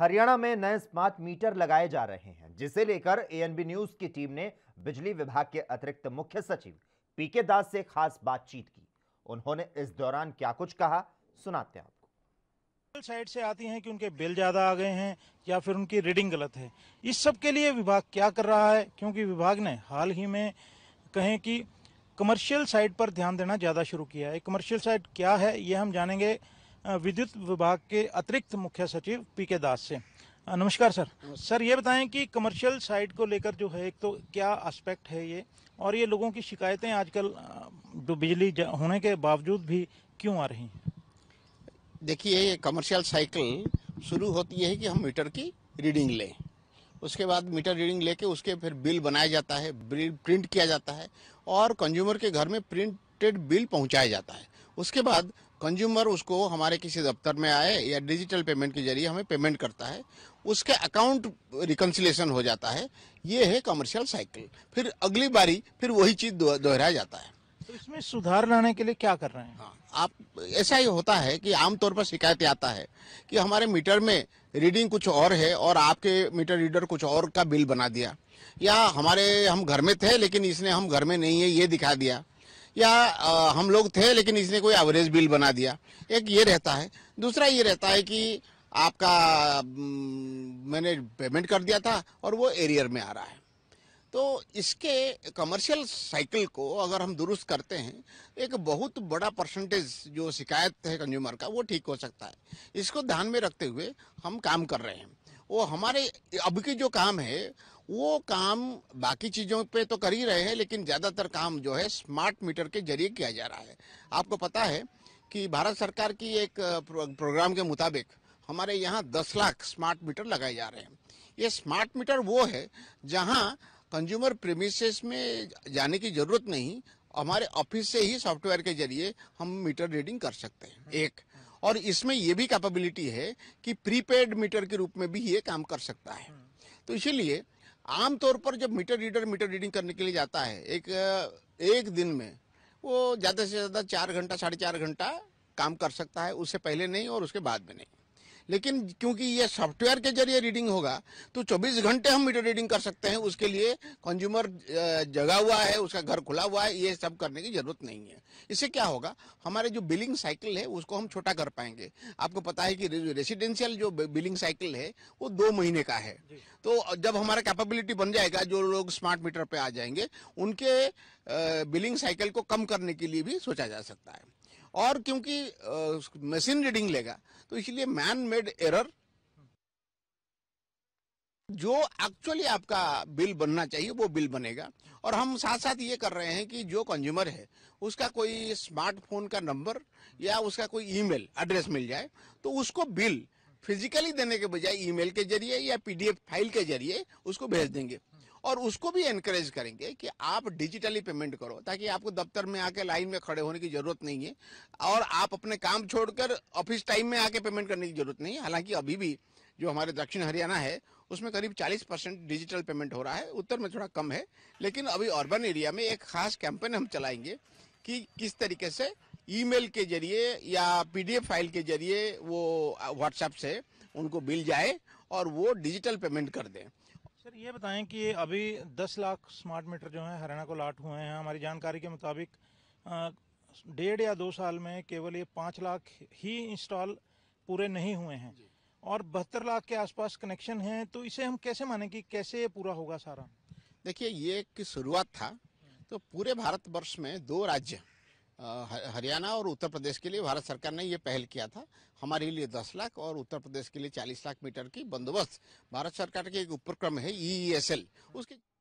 हरियाणा में नए smart meter लगाए जा रहे हैं जिसे लेकर एएनबी न्यूज की टीम ने बिजली विभाग के अतिरिक्त मुख्य सचिव पीके दास से खास बातचीत की उन्होंने इस दौरान क्या कुछ कहा सुनाते हैं आपको साइड से आती हैं कि उनके बिल ज्यादा आ गए हैं या फिर उनकी रीडिंग गलत है इस सब के लिए विभाग क्या कर रहा है क्योंकि विभाग ने हाल ही में कहें कि कमर्शियल साइड पर ध्यान देना ज़्यादा शुरू किया है कमर्शियल साइड क्या है ये हम जानेंगे विद्युत विभाग के अतिरिक्त मुख्य सचिव पी के दास से नमस्कार सर सर ये बताएं कि कमर्शियल साइट को लेकर जो है एक तो क्या एस्पेक्ट है ये और ये लोगों की शिकायतें आजकल जो बिजली होने के बावजूद भी क्यों आ रही देखिए ये कमर्शियल साइकिल शुरू होती है कि हम मीटर की रीडिंग लें उसके बाद मीटर रीडिंग लेके उसके फिर बिल बनाया जाता है बिल प्रिंट किया जाता है और कंज्यूमर के घर में प्रिंटेड बिल पहुंचाया जाता है उसके बाद कंज्यूमर उसको हमारे किसी दफ्तर में आए या डिजिटल पेमेंट के जरिए हमें पेमेंट करता है उसके अकाउंट रिकन्सिलेशन हो जाता है ये है कमर्शियल साइकिल फिर अगली बारी फिर वही चीज़ दोहराया जाता है तो इसमें सुधार लाने के लिए क्या कर रहे हैं हाँ, आप ऐसा ही होता है कि आमतौर पर शिकायत आता है कि हमारे मीटर में रीडिंग कुछ और है और आपके मीटर रीडर कुछ और का बिल बना दिया या हमारे हम घर में थे लेकिन इसने हम घर में नहीं है ये दिखा दिया या आ, हम लोग थे लेकिन इसने कोई एवरेज बिल बना दिया एक ये रहता है दूसरा ये रहता है कि आपका मैंने पेमेंट कर दिया था और वो एरियर में आ रहा है तो इसके कमर्शियल साइकिल को अगर हम दुरुस्त करते हैं एक बहुत बड़ा परसेंटेज जो शिकायत है कंज्यूमर का वो ठीक हो सकता है इसको ध्यान में रखते हुए हम काम कर रहे हैं वो हमारे अब की जो काम है वो काम बाकी चीज़ों पे तो कर ही रहे हैं लेकिन ज़्यादातर काम जो है स्मार्ट मीटर के जरिए किया जा रहा है आपको पता है कि भारत सरकार की एक प्रोग्राम के मुताबिक हमारे यहाँ दस लाख स्मार्ट मीटर लगाए जा रहे हैं ये स्मार्ट मीटर वो है जहाँ कंज्यूमर प्रेमिस में जाने की ज़रूरत नहीं हमारे ऑफिस से ही सॉफ्टवेयर के जरिए हम मीटर रीडिंग कर सकते हैं एक और इसमें ये भी कैपेबिलिटी है कि प्रीपेड मीटर के रूप में भी ये काम कर सकता है तो इसीलिए आमतौर पर जब मीटर रीडर मीटर रीडिंग करने के लिए जाता है एक एक दिन में वो ज़्यादा से ज़्यादा चार घंटा साढ़े चार घंटा काम कर सकता है उससे पहले नहीं और उसके बाद में नहीं लेकिन क्योंकि ये सॉफ्टवेयर के जरिए रीडिंग होगा तो 24 घंटे हम मीटर रीडिंग कर सकते हैं उसके लिए कंज्यूमर जगा हुआ है उसका घर खुला हुआ है ये सब करने की जरूरत नहीं है इससे क्या होगा हमारे जो बिलिंग साइकिल है उसको हम छोटा कर पाएंगे आपको पता है कि रेसिडेंशियल जो बिलिंग साइकिल है वो दो महीने का है तो जब हमारा कैपेबिलिटी बन जाएगा जो लोग स्मार्ट मीटर पर आ जाएंगे उनके बिलिंग साइकिल को कम करने के लिए भी सोचा जा सकता है और क्योंकि मशीन रीडिंग लेगा तो इसलिए मैन मेड एरर जो एक्चुअली आपका बिल बनना चाहिए वो बिल बनेगा और हम साथ साथ ये कर रहे हैं कि जो कंज्यूमर है उसका कोई स्मार्टफोन का नंबर या उसका कोई ईमेल एड्रेस मिल जाए तो उसको बिल फिजिकली देने के बजाय ईमेल के जरिए या पीडीएफ फाइल के जरिए उसको भेज देंगे और उसको भी एनकरेज करेंगे कि आप डिजिटली पेमेंट करो ताकि आपको दफ्तर में आके लाइन में खड़े होने की जरूरत नहीं है और आप अपने काम छोड़कर ऑफिस टाइम में आके पेमेंट करने की जरूरत नहीं है हालांकि अभी भी जो हमारे दक्षिण हरियाणा है उसमें करीब 40 परसेंट डिजिटल पेमेंट हो रहा है उत्तर में थोड़ा कम है लेकिन अभी अर्बन एरिया में एक खास कैंपेन हम चलाएंगे कि किस तरीके से ईमेल के जरिए या पीडीएफ फाइल के जरिए वो व्हाट्सएप से उनको बिल जाए और वो डिजिटल पेमेंट कर दें सर ये बताएं कि अभी 10 लाख स्मार्ट मीटर जो हैं हरियाणा को लाट हुए हैं हमारी जानकारी के मुताबिक डेढ़ या दो साल में केवल ये पाँच लाख ही इंस्टॉल पूरे नहीं हुए हैं और बहत्तर लाख के आसपास कनेक्शन हैं तो इसे हम कैसे माने कि कैसे ये पूरा होगा सारा देखिए ये एक शुरुआत था तो पूरे भारतवर्ष में दो राज्य हरियाणा और उत्तर प्रदेश के लिए भारत सरकार ने ये पहल किया था हमारे लिए 10 लाख और उत्तर प्रदेश के लिए 40 लाख मीटर की बंदोबस्त भारत सरकार के एक उपक्रम है ई e e उसके